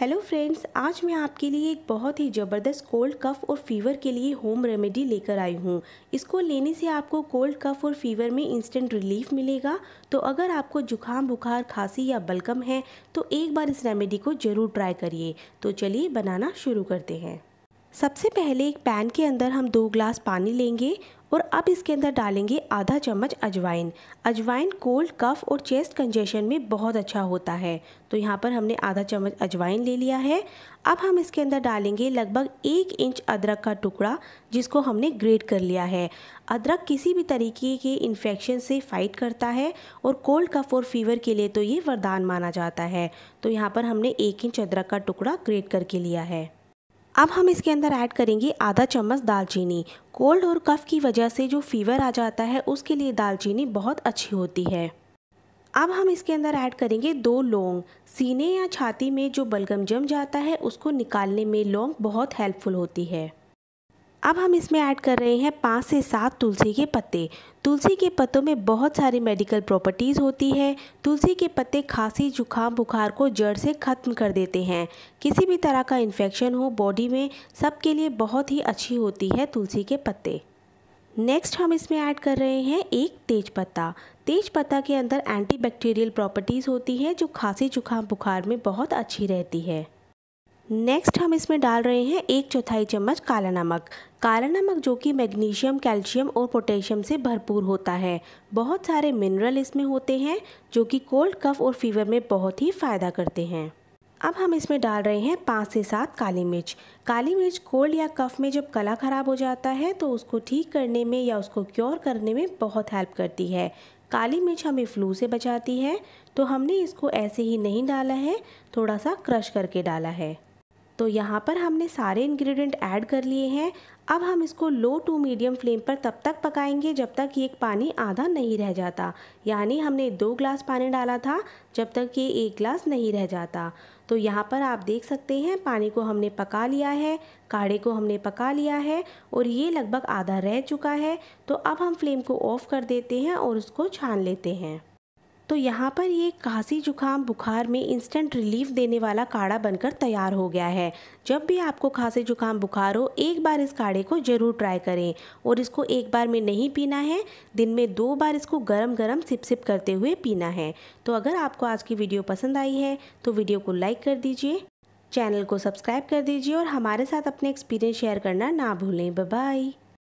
hello friends आज मैं आपके लिए एक बहुत ही ज़बरदस्त कोल्ड कफ और फीवर के लिए होम रेमेडी लेकर आई हूँ इसको लेने से आपको कोल्ड कफ और फीवर में इंस्टेंट रिलीफ मिलेगा तो अगर आपको जुकाम बुखार खांसी या बलगम है तो एक बार इस रेमेडी को ज़रूर ट्राई करिए तो चलिए बनाना शुरू करते हैं सबसे पहले एक पैन के अंदर हम दो ग्लास पानी लेंगे और अब इसके अंदर डालेंगे आधा चम्मच अजवाइन अजवाइन कोल्ड कफ और चेस्ट कंजेशन में बहुत अच्छा होता है तो यहाँ पर हमने आधा चम्मच अजवाइन ले लिया है अब हम इसके अंदर डालेंगे लगभग एक इंच अदरक का टुकड़ा जिसको हमने ग्रेट कर लिया है अदरक किसी भी तरीके के इन्फेक्शन से फाइट करता है और कोल्ड कफ और फीवर के लिए तो ये वरदान माना जाता है तो यहाँ पर हमने एक इंच अदरक का टुकड़ा ग्रेट करके लिया है अब हम इसके अंदर ऐड करेंगे आधा चम्मच दालचीनी कोल्ड और कफ़ की वजह से जो फीवर आ जाता है उसके लिए दालचीनी बहुत अच्छी होती है अब हम इसके अंदर ऐड करेंगे दो लौंग सीने या छाती में जो बलगम जम जाता है उसको निकालने में लौंग बहुत हेल्पफुल होती है अब हम इसमें ऐड कर रहे हैं पाँच से सात तुलसी के पत्ते तुलसी के पत्तों में बहुत सारी मेडिकल प्रॉपर्टीज़ होती है तुलसी के पत्ते खांसी जुकाम बुखार को जड़ से ख़त्म कर देते हैं किसी भी तरह का इन्फेक्शन हो बॉडी में सबके लिए बहुत ही अच्छी होती है तुलसी के पत्ते नेक्स्ट हम इसमें ऐड कर रहे हैं एक तेज पत्ता तेज पत्ता के अंदर एंटीबैक्टीरियल प्रॉपर्टीज़ होती है जो खांसी जुकाम बुखार में बहुत अच्छी रहती है नेक्स्ट हम इसमें डाल रहे हैं एक चौथाई चम्मच काला नमक काला नमक जो कि मैग्नीशियम कैल्शियम और पोटेशियम से भरपूर होता है बहुत सारे मिनरल इसमें होते हैं जो कि कोल्ड कफ और फीवर में बहुत ही फ़ायदा करते हैं अब हम इसमें डाल रहे हैं पाँच से सात काली मिर्च काली मिर्च कोल्ड या कफ में जब कला ख़राब हो जाता है तो उसको ठीक करने में या उसको क्योर करने में बहुत हेल्प करती है काली मिर्च हमें फ्लू से बचाती है तो हमने इसको ऐसे ही नहीं डाला है थोड़ा सा क्रश करके डाला है तो यहाँ पर हमने सारे इंग्रेडिएंट ऐड कर लिए हैं अब हम इसको लो टू मीडियम फ्लेम पर तब तक पकाएंगे जब तक ये पानी आधा नहीं रह जाता यानी हमने दो ग्लास पानी डाला था जब तक ये एक ग्लास नहीं रह जाता तो यहाँ पर आप देख सकते हैं पानी को हमने पका लिया है काढ़े को हमने पका लिया है और ये लगभग आधा रह चुका है तो अब हम फ्लेम को ऑफ़ कर देते हैं और उसको छान लेते हैं तो यहाँ पर ये खांसी जुकाम बुखार में इंस्टेंट रिलीफ देने वाला काढ़ा बनकर तैयार हो गया है जब भी आपको खांसी जुकाम बुखार हो एक बार इस काढ़े को ज़रूर ट्राई करें और इसको एक बार में नहीं पीना है दिन में दो बार इसको गरम गरम सिप सिप करते हुए पीना है तो अगर आपको आज की वीडियो पसंद आई है तो वीडियो को लाइक कर दीजिए चैनल को सब्सक्राइब कर दीजिए और हमारे साथ अपने एक्सपीरियंस शेयर करना ना भूलें बाय